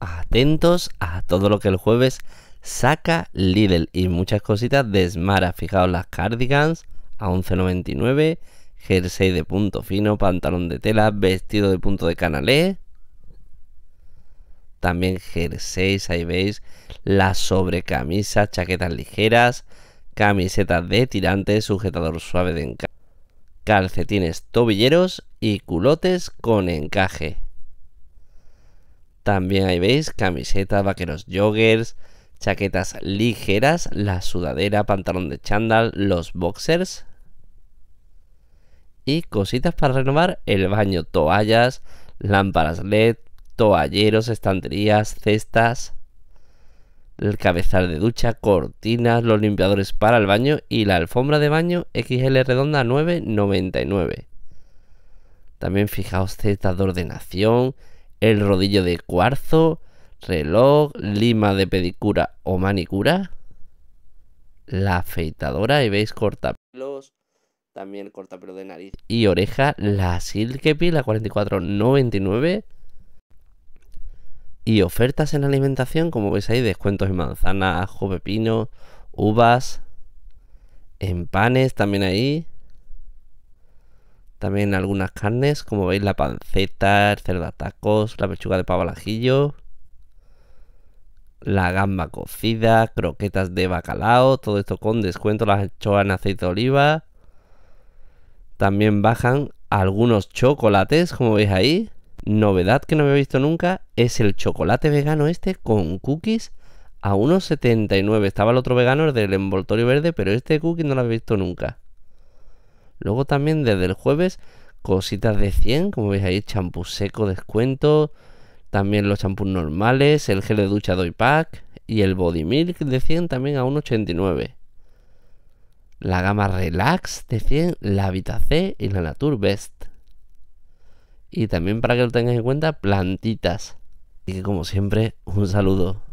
atentos a todo lo que el jueves saca Lidl y muchas cositas de Smara. Fijaos las cardigans a 11.99, jersey de punto fino, pantalón de tela, vestido de punto de canalé. También jerseys, ahí veis, las sobrecamisas, chaquetas ligeras, camisetas de tirantes, sujetador suave de encaje, calcetines tobilleros y culotes con encaje. También ahí veis camisetas, vaqueros joggers, chaquetas ligeras, la sudadera, pantalón de chándal, los boxers. Y cositas para renovar el baño, toallas, lámparas LED, toalleros, estanterías, cestas, el cabezal de ducha, cortinas, los limpiadores para el baño y la alfombra de baño XL redonda 9,99. También fijaos cestas de ordenación, el rodillo de cuarzo, reloj, lima de pedicura o manicura, la afeitadora y veis cortapelos, también cortapelos cortapelo de nariz y oreja, la Silkepi, la 44.99 y ofertas en alimentación, como veis ahí, descuentos en manzana, ajo, pepino, uvas, en panes también ahí. También algunas carnes, como veis, la panceta, el cerdo a tacos, la pechuga de pavo al ajillo, la gamba cocida, croquetas de bacalao, todo esto con descuento, las anchoas en aceite de oliva. También bajan algunos chocolates, como veis ahí. Novedad que no había visto nunca es el chocolate vegano este con cookies a 1,79. Estaba el otro vegano, el del envoltorio verde, pero este cookie no lo había visto nunca. Luego también desde el jueves, cositas de 100, como veis ahí, champú seco, descuento. También los champús normales, el gel de ducha doy pack y el body milk de 100 también a 1,89. La gama relax de 100, la Vita C y la Natur Best. Y también para que lo tengáis en cuenta, plantitas. Y que como siempre, un saludo.